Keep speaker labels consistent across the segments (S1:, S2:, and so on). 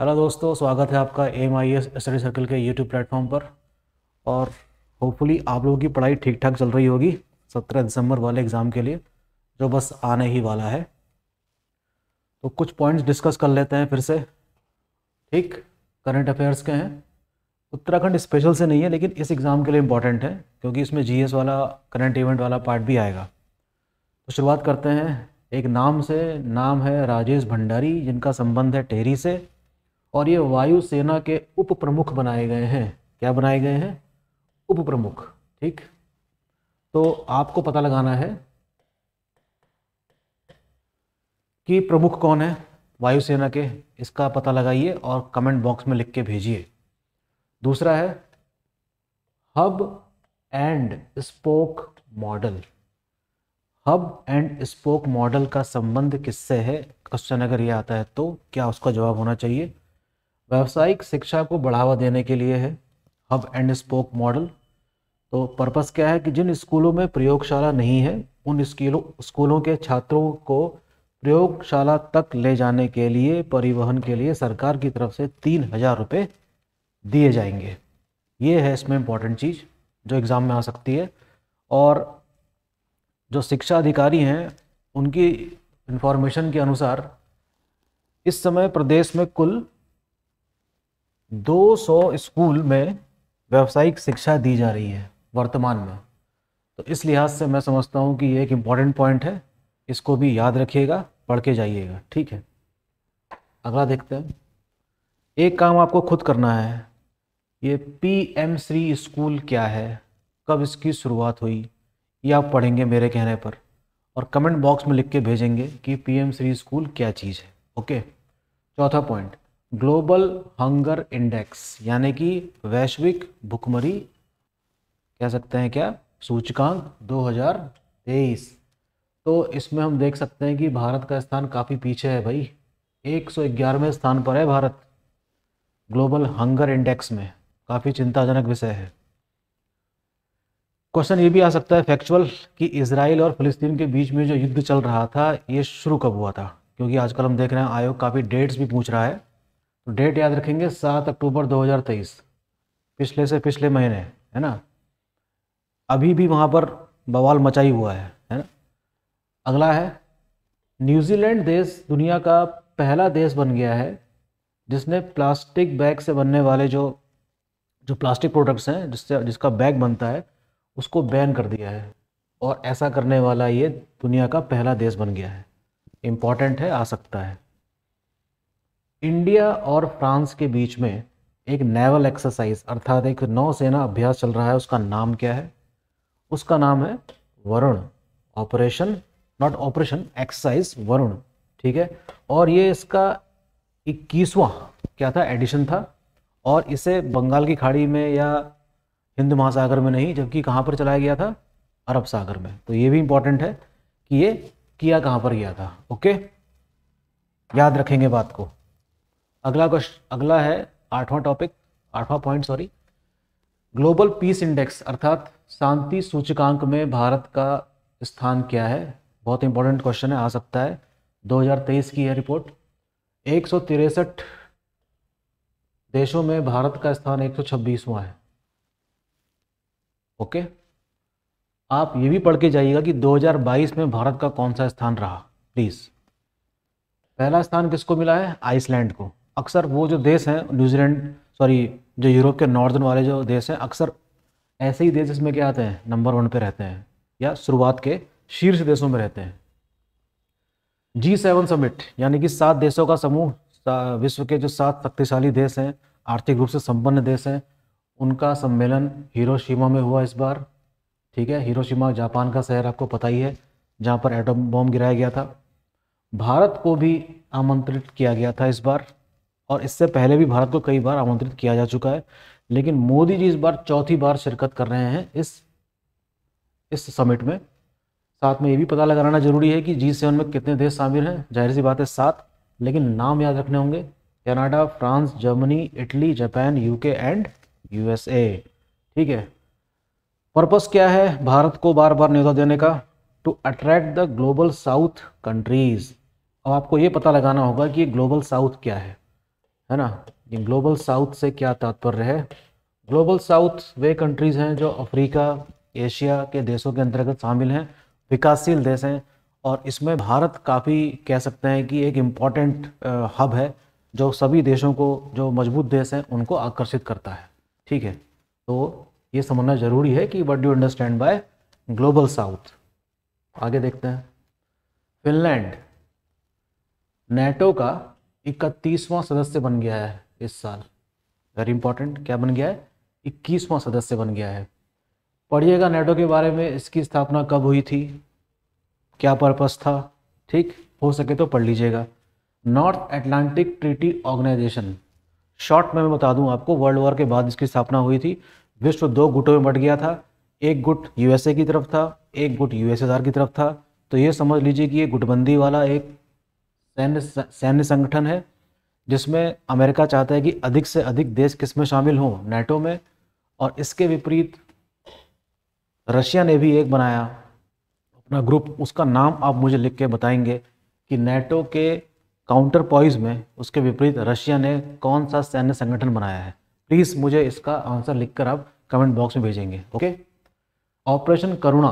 S1: hello दोस्तों स्वागत है आपका M I S study circle के यूट्यूब प्लेटफॉर्म पर और होपफुली आप लोगों की पढ़ाई ठीक ठाक चल रही होगी सत्रह दिसंबर वाले एग्ज़ाम के लिए जो बस आने ही वाला है तो कुछ पॉइंट्स डिस्कस कर लेते हैं फिर से ठीक करंट अफेयर्स के हैं उत्तराखंड स्पेशल से नहीं है लेकिन इस एग्ज़ाम के लिए इम्पॉर्टेंट है क्योंकि इसमें जी वाला करंट इवेंट वाला पार्ट भी आएगा तो शुरुआत करते हैं एक नाम से नाम है राजेश भंडारी जिनका संबंध है टेहरी से और ये वायुसेना के उप प्रमुख बनाए गए हैं क्या बनाए गए हैं उप प्रमुख ठीक तो आपको पता लगाना है कि प्रमुख कौन है वायुसेना के इसका पता लगाइए और कमेंट बॉक्स में लिख के भेजिए दूसरा है hub and spoke model hub and spoke model का संबंध किससे है क्वेश्चन अगर ये आता है तो क्या उसका जवाब होना चाहिए व्यावसायिक शिक्षा को बढ़ावा देने के लिए है हब एंड स्पोक मॉडल तो पर्पस क्या है कि जिन स्कूलों में प्रयोगशाला नहीं है उन स्कूलों स्कूलों के छात्रों को प्रयोगशाला तक ले जाने के लिए परिवहन के लिए सरकार की तरफ से तीन हज़ार रुपये दिए जाएंगे ये है इसमें इम्पॉर्टेंट चीज़ जो एग्ज़ाम में आ सकती है और जो शिक्षा अधिकारी हैं उनकी इन्फॉर्मेशन के अनुसार इस समय प्रदेश में कुल 200 स्कूल में व्यावसायिक शिक्षा दी जा रही है वर्तमान में तो इस लिहाज से मैं समझता हूँ कि ये एक इम्पॉर्टेंट पॉइंट है इसको भी याद रखिएगा पढ़ के जाइएगा ठीक है अगला देखते हैं एक काम आपको खुद करना है ये पी एम श्री स्कूल क्या है कब इसकी शुरुआत हुई ये आप पढ़ेंगे मेरे कहने पर और कमेंट बॉक्स में लिख के भेजेंगे कि पी एम श्री स्कूल क्या चीज़ है ओके चौथा पॉइंट ग्लोबल हंगर इंडेक्स यानी कि वैश्विक भुखमरी कह सकते हैं क्या सूचकांक 2023 तो इसमें हम देख सकते हैं कि भारत का स्थान काफ़ी पीछे है भाई एक सौ ग्यारहवें स्थान पर है भारत ग्लोबल हंगर इंडेक्स में काफ़ी चिंताजनक विषय है क्वेश्चन ये भी आ सकता है फैक्चुअल कि इसराइल और फिलिस्तीन के बीच में जो युद्ध चल रहा था ये शुरू कब हुआ था क्योंकि आजकल हम देख रहे हैं आयोग काफ़ी डेट्स भी पूछ रहा है तो डेट याद रखेंगे सात अक्टूबर 2023 पिछले से पिछले महीने है ना अभी भी वहाँ पर बवाल मचाई हुआ है है ना अगला है न्यूजीलैंड देश दुनिया का पहला देश बन गया है जिसने प्लास्टिक बैग से बनने वाले जो जो प्लास्टिक प्रोडक्ट्स हैं जिससे जिसका बैग बनता है उसको बैन कर दिया है और ऐसा करने वाला ये दुनिया का पहला देश बन गया है इम्पॉर्टेंट है आ सकता है इंडिया और फ्रांस के बीच में एक नेवल एक्सरसाइज अर्थात एक नौसेना अभ्यास चल रहा है उसका नाम क्या है उसका नाम है Varun operation not operation exercise Varun ठीक है और ये इसका इक्कीसवां क्या था एडिशन था और इसे बंगाल की खाड़ी में या हिंद महासागर में नहीं जबकि कहाँ पर चलाया गया था अरब सागर में तो ये भी इंपॉर्टेंट है कि ये किया कहाँ पर गया था ओके याद रखेंगे बात को अगला क्वेश्चन अगला है आठवां टॉपिक आठवां point sorry global peace index अर्थात शांति सूचकांक में भारत का स्थान क्या है बहुत इंपॉर्टेंट क्वेश्चन है आ सकता है 2023 की यह रिपोर्ट एक देशों में भारत का स्थान एक सौ है ओके आप ये भी पढ़ के जाइएगा कि 2022 में भारत का कौन सा स्थान रहा प्लीज़ पहला स्थान किसको मिला है आइसलैंड को अक्सर वो जो देश हैं न्यूजीलैंड सॉरी जो यूरोप के नॉर्दर्न वाले जो देश हैं अक्सर ऐसे ही देश जिसमें क्या आते हैं नंबर वन पे रहते हैं या शुरुआत के शीर्ष देशों में रहते हैं जी सेवन समिट यानी कि सात देशों का समूह विश्व के जो सात शक्तिशाली देश हैं आर्थिक रूप से संपन्न देश हैं उनका सम्मेलन हिरोशिमा में हुआ इस बार ठीक है हिरोशिमा जापान का शहर आपको पता ही है जहाँ पर एटम बॉम्ब गिराया गया था भारत को भी आमंत्रित किया गया था इस बार और इससे पहले भी भारत को कई बार आमंत्रित किया जा चुका है लेकिन मोदी जी इस बार चौथी बार शिरकत कर रहे हैं इस इस समिट में साथ में ये भी पता लगाना जरूरी है कि जी सेवन में कितने देश शामिल हैं जाहिर सी बात है सात लेकिन नाम याद रखने होंगे Canada France Germany Italy Japan UK and USA ठीक है पर्पस क्या है भारत को बार बार न्योता देने का to attract the global south countries अब आपको ये पता लगाना होगा कि ग्लोबल साउथ क्या है है ना ग्लोबल साउथ से क्या तात्पर्य है ग्लोबल साउथ वे कंट्रीज़ हैं जो अफ्रीका एशिया के देशों के अंतर्गत शामिल हैं विकासशील देश हैं और इसमें भारत काफ़ी कह सकते हैं कि एक इम्पॉर्टेंट हब है जो सभी देशों को जो मजबूत देश हैं उनको आकर्षित करता है ठीक है तो ये समझना ज़रूरी है कि what do understand by global south आगे देखते हैं फिनलैंड नेटो का इकतीसवां सदस्य बन गया है इस साल वेरी इंपॉर्टेंट क्या बन गया है इक्कीसवां सदस्य बन गया है पढ़िएगा नेटो के बारे में इसकी स्थापना कब हुई थी क्या पर्पस था ठीक हो सके तो पढ़ लीजिएगा North Atlantic Treaty Organization short में मैं बता दूं आपको वर्ल्ड वॉर के बाद इसकी स्थापना हुई थी विश्व दो गुटों में बट गया था एक गुट यूएसए की तरफ था एक गुट यूएसएसआर की तरफ था तो ये समझ लीजिए कि ये गुटबंदी वाला एक सैन्य सैन्य संगठन है जिसमें अमेरिका चाहता है कि अधिक से अधिक देश किस में शामिल हों नेटो में और इसके विपरीत रशिया ने भी एक बनाया अपना ग्रुप उसका नाम आप मुझे लिख के बताएंगे कि नेटो के काउंटर पॉइज में उसके विपरीत रशिया ने कौन सा सैन्य संगठन बनाया है प्लीज़ मुझे इसका आंसर लिखकर आप कमेंट बॉक्स में भेजेंगे ओके ऑपरेशन करुणा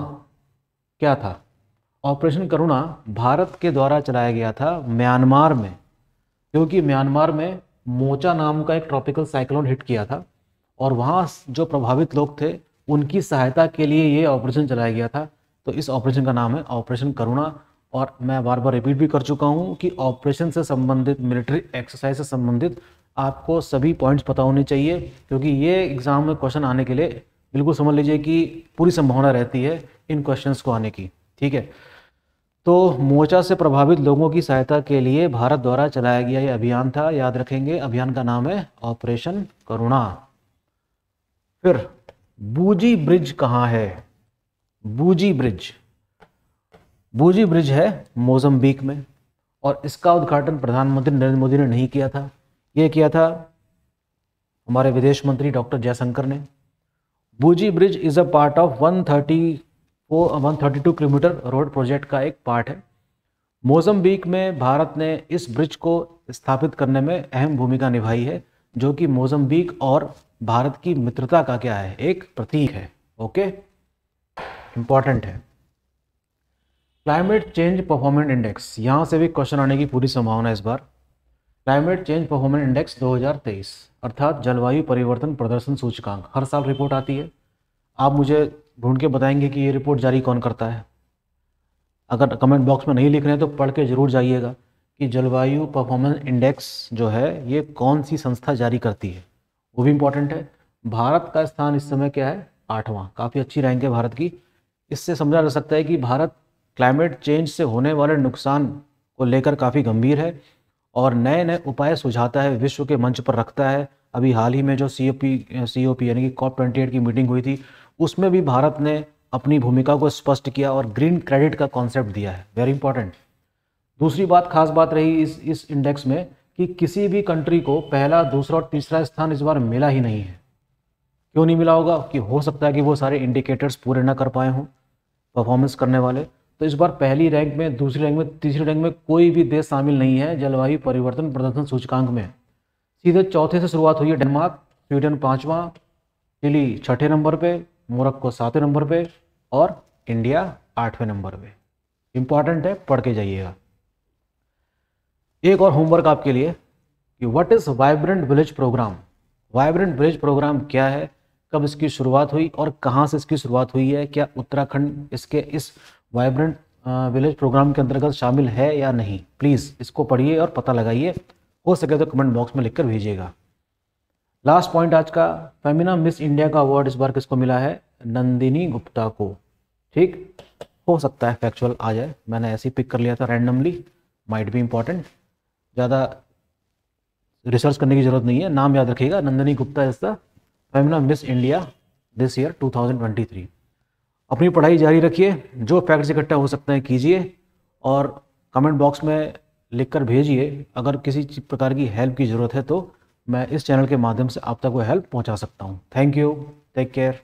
S1: क्या था ऑपरेशन करुणा भारत के द्वारा चलाया गया था म्यांमार में क्योंकि म्यांमार में मोचा नाम का एक ट्रॉपिकल साइक्लोन हिट किया था और वहाँ जो प्रभावित लोग थे उनकी सहायता के लिए ये ऑपरेशन चलाया गया था तो इस ऑपरेशन का नाम है ऑपरेशन करुणा और मैं बार बार रिपीट भी कर चुका हूँ कि ऑपरेशन से संबंधित मिलिट्री एक्सरसाइज से संबंधित आपको सभी पॉइंट्स पता होने चाहिए क्योंकि ये एग्ज़ाम में क्वेश्चन आने के लिए बिल्कुल समझ लीजिए कि पूरी संभावना रहती है इन क्वेश्चंस को आने की ठीक है तो मोर्चा से प्रभावित लोगों की सहायता के लिए भारत द्वारा चलाया गया यह अभियान था याद रखेंगे अभियान का नाम है ऑपरेशन करुणा फिर बूजी ब्रिज कहाँ है बूजी ब्रिज बूजी ब्रिज है मोजम्बिक में और इसका उद्घाटन प्रधानमंत्री नरेंद्र मोदी ने नहीं किया था यह किया था हमारे विदेश मंत्री डॉक्टर जयशंकर ने बूजी bridge is a part of 130 वो 132 किलोमीटर रोड प्रोजेक्ट का एक पार्ट है मोजम्बिक में भारत ने इस ब्रिज को स्थापित करने में अहम भूमिका निभाई है जो कि मोजम्बिक और भारत की मित्रता का क्या है एक प्रतीक है ओके इम्पॉर्टेंट है क्लाइमेट चेंज परफॉर्मेंस इंडेक्स यहाँ से भी क्वेश्चन आने की पूरी संभावना है इस बार क्लाइमेट चेंज परफॉर्मेंस इंडेक्स 2023 अर्थात जलवायु परिवर्तन प्रदर्शन सूचकांक हर साल रिपोर्ट आती है आप मुझे ढूंढ के बताएंगे कि ये रिपोर्ट जारी कौन करता है अगर कमेंट बॉक्स में नहीं लिख रहे हैं तो पढ़ के ज़रूर जाइएगा कि जलवायु परफॉर्मेंस इंडेक्स जो है ये कौन सी संस्था जारी करती है वो भी इम्पोर्टेंट है भारत का स्थान इस समय क्या है आठवां काफ़ी अच्छी रैंक है भारत की इससे समझा जा सकता है कि भारत क्लाइमेट चेंज से होने वाले नुकसान को लेकर काफ़ी गंभीर है और नए नए उपाय सुझाता है विश्व के मंच पर रखता है अभी हाल ही में जो सी ओ पी सी ओ पी यानी कि कॉप ट्वेंटी एट की मीटिंग हुई थी उसमें भी भारत ने अपनी भूमिका को स्पष्ट किया और ग्रीन क्रेडिट का कॉन्सेप्ट दिया है वेरी इंपॉर्टेंट दूसरी बात खास बात रही इस इस इंडेक्स में कि किसी भी कंट्री को पहला दूसरा और तीसरा स्थान इस बार मिला ही नहीं है क्यों नहीं मिला होगा कि हो सकता है कि वो सारे इंडिकेटर्स पूरे ना कर पाए हों परफॉर्मेंस करने वाले तो इस बार पहली रैंक में दूसरी रैंक में तीसरी रैंक में कोई भी देश शामिल नहीं है जलवायु परिवर्तन प्रदर्शन सूचकांक में सीधे चौथे से शुरुआत हुई है डेनमार्क स्वीडन पाँचवा चिली छठे नंबर पर मोरक्को सातवें नंबर पे और इंडिया आठवें नंबर पे इम्पॉर्टेंट है पढ़ के जाइएगा एक और होमवर्क आपके लिए कि what is vibrant village program vibrant village program क्या है कब इसकी शुरुआत हुई और कहाँ से इसकी शुरुआत हुई है क्या उत्तराखंड इसके इस वाइब्रेंट विलेज प्रोग्राम के अंतर्गत शामिल है या नहीं प्लीज़ इसको पढ़िए और पता लगाइए हो सके तो कमेंट बॉक्स में लिखकर भेजिएगा लास्ट पॉइंट आज का फेमिना मिस इंडिया का अवार्ड इस बार किसको मिला है नंदिनी गुप्ता को ठीक हो सकता है फैक्चुअल आ जाए मैंने ऐसे ही पिक कर लिया था रैंडमली माइट भी इंपॉर्टेंट ज़्यादा रिसर्च करने की ज़रूरत नहीं है नाम याद रखिएगा Nandini Gupta is the Femina Miss India this year 2023 अपनी पढ़ाई जारी रखिए जो फैक्ट्स इकट्ठा हो सकते हैं कीजिए और कमेंट बॉक्स में लिखकर भेजिए अगर किसी प्रकार की हेल्प की ज़रूरत है तो मैं इस चैनल के माध्यम से आप तक वो हेल्प पहुंचा सकता हूं थैंक यू टेक केयर